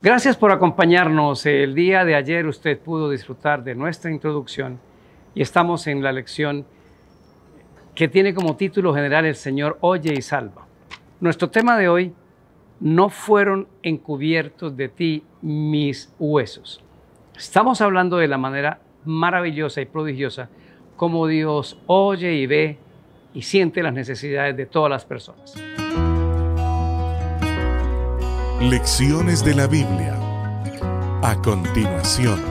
Gracias por acompañarnos. El día de ayer usted pudo disfrutar de nuestra introducción y estamos en la lección que tiene como título general El Señor oye y salva. Nuestro tema de hoy, no fueron encubiertos de ti mis huesos. Estamos hablando de la manera maravillosa y prodigiosa como Dios oye y ve y siente las necesidades de todas las personas. Lecciones de la Biblia. A continuación.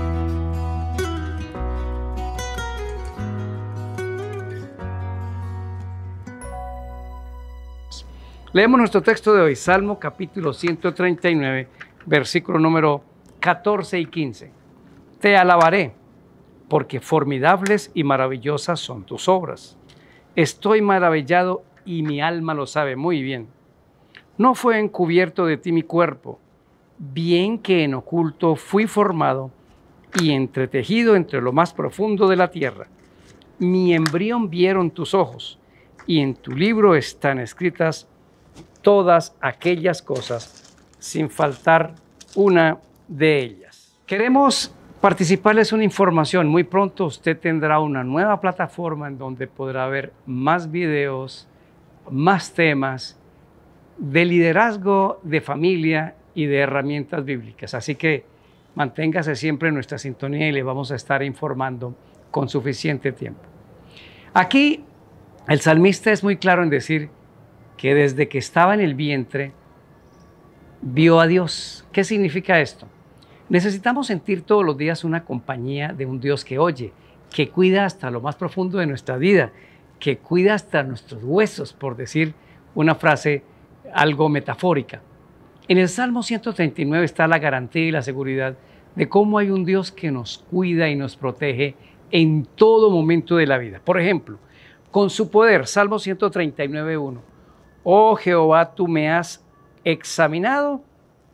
Leemos nuestro texto de hoy, Salmo capítulo 139, versículo número 14 y 15. Te alabaré, porque formidables y maravillosas son tus obras. Estoy maravillado y mi alma lo sabe muy bien. No fue encubierto de ti mi cuerpo, bien que en oculto fui formado y entretejido entre lo más profundo de la tierra. Mi embrión vieron tus ojos, y en tu libro están escritas todas aquellas cosas, sin faltar una de ellas. Queremos participarles una información. Muy pronto usted tendrá una nueva plataforma en donde podrá ver más videos, más temas de liderazgo, de familia y de herramientas bíblicas. Así que manténgase siempre en nuestra sintonía y le vamos a estar informando con suficiente tiempo. Aquí el salmista es muy claro en decir que desde que estaba en el vientre vio a Dios. ¿Qué significa esto? Necesitamos sentir todos los días una compañía de un Dios que oye, que cuida hasta lo más profundo de nuestra vida, que cuida hasta nuestros huesos, por decir una frase algo metafórica. En el Salmo 139 está la garantía y la seguridad de cómo hay un Dios que nos cuida y nos protege en todo momento de la vida. Por ejemplo, con su poder, Salmo 139.1, oh Jehová, tú me has examinado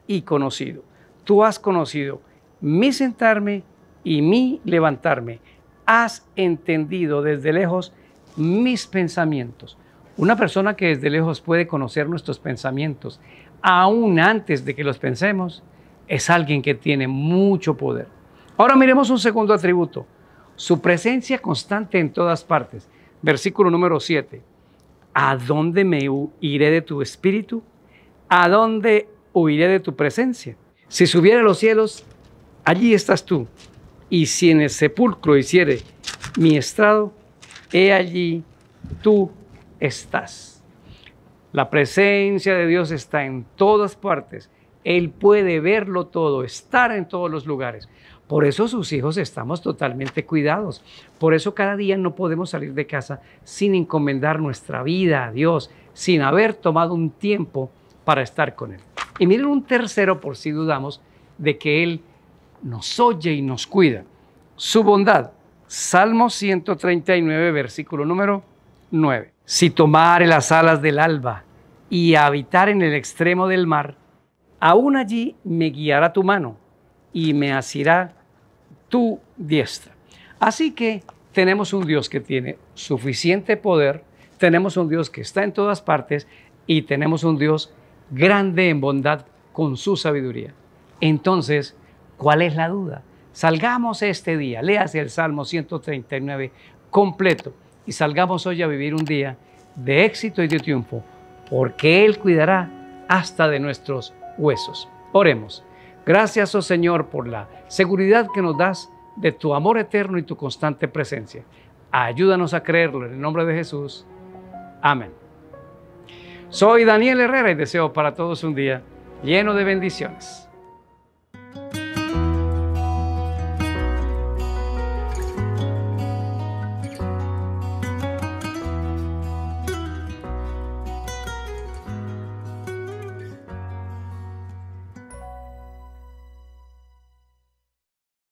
y conocido. Tú has conocido mi sentarme y mi levantarme. Has entendido desde lejos mis pensamientos. Una persona que desde lejos puede conocer nuestros pensamientos, aún antes de que los pensemos, es alguien que tiene mucho poder. Ahora miremos un segundo atributo, su presencia constante en todas partes. Versículo número 7. ¿A dónde me iré de tu espíritu? ¿A dónde huiré de tu presencia? Si subiera a los cielos, allí estás tú. Y si en el sepulcro hiciere mi estrado, he allí tú estás. La presencia de Dios está en todas partes. Él puede verlo todo, estar en todos los lugares. Por eso sus hijos estamos totalmente cuidados. Por eso cada día no podemos salir de casa sin encomendar nuestra vida a Dios, sin haber tomado un tiempo para estar con Él. Y miren un tercero por si dudamos de que Él nos oye y nos cuida. Su bondad. Salmo 139, versículo número 9. Si tomare las alas del alba y habitar en el extremo del mar, aún allí me guiará tu mano y me asirá tu diestra. Así que tenemos un Dios que tiene suficiente poder, tenemos un Dios que está en todas partes y tenemos un Dios grande en bondad con su sabiduría. Entonces, ¿cuál es la duda? Salgamos este día, léase el Salmo 139 completo y salgamos hoy a vivir un día de éxito y de triunfo, porque Él cuidará hasta de nuestros huesos. Oremos. Gracias, oh Señor, por la seguridad que nos das de tu amor eterno y tu constante presencia. Ayúdanos a creerlo en el nombre de Jesús. Amén. Soy Daniel Herrera y deseo para todos un día lleno de bendiciones.